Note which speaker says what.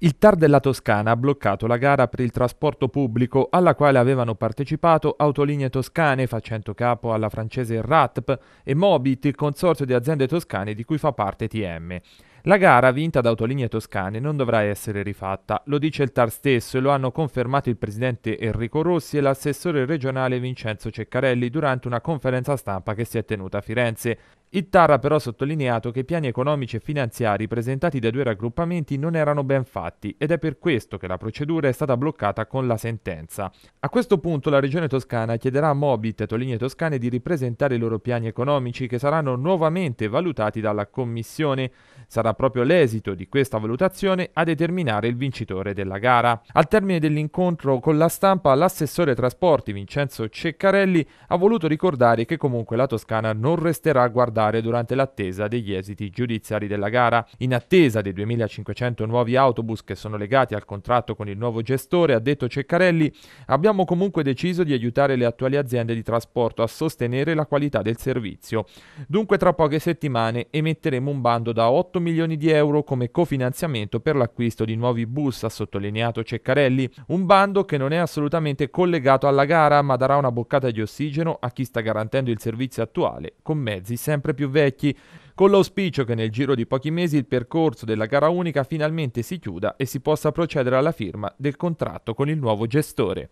Speaker 1: Il TAR della Toscana ha bloccato la gara per il trasporto pubblico alla quale avevano partecipato Autolinee Toscane facendo capo alla francese RATP e Mobit, il consorzio di aziende toscane di cui fa parte TM. La gara vinta da Autolinee Toscane non dovrà essere rifatta, lo dice il TAR stesso e lo hanno confermato il presidente Enrico Rossi e l'assessore regionale Vincenzo Ceccarelli durante una conferenza stampa che si è tenuta a Firenze. Il TAR ha però sottolineato che i piani economici e finanziari presentati dai due raggruppamenti non erano ben fatti ed è per questo che la procedura è stata bloccata con la sentenza. A questo punto la Regione Toscana chiederà a Mobit e Tolinee Toscane di ripresentare i loro piani economici che saranno nuovamente valutati dalla Commissione. Sarà proprio l'esito di questa valutazione a determinare il vincitore della gara. Al termine dell'incontro con la stampa, l'assessore trasporti Vincenzo Ceccarelli ha voluto ricordare che comunque la Toscana non resterà a guardare durante l'attesa degli esiti giudiziari della gara. In attesa dei 2500 nuovi autobus che sono legati al contratto con il nuovo gestore, ha detto Ceccarelli, abbiamo comunque deciso di aiutare le attuali aziende di trasporto a sostenere la qualità del servizio. Dunque tra poche settimane emetteremo un bando da 8 milioni milioni di euro come cofinanziamento per l'acquisto di nuovi bus, ha sottolineato Ceccarelli, un bando che non è assolutamente collegato alla gara ma darà una boccata di ossigeno a chi sta garantendo il servizio attuale con mezzi sempre più vecchi con l'auspicio che nel giro di pochi mesi il percorso della gara unica finalmente si chiuda e si possa procedere alla firma del contratto con il nuovo gestore.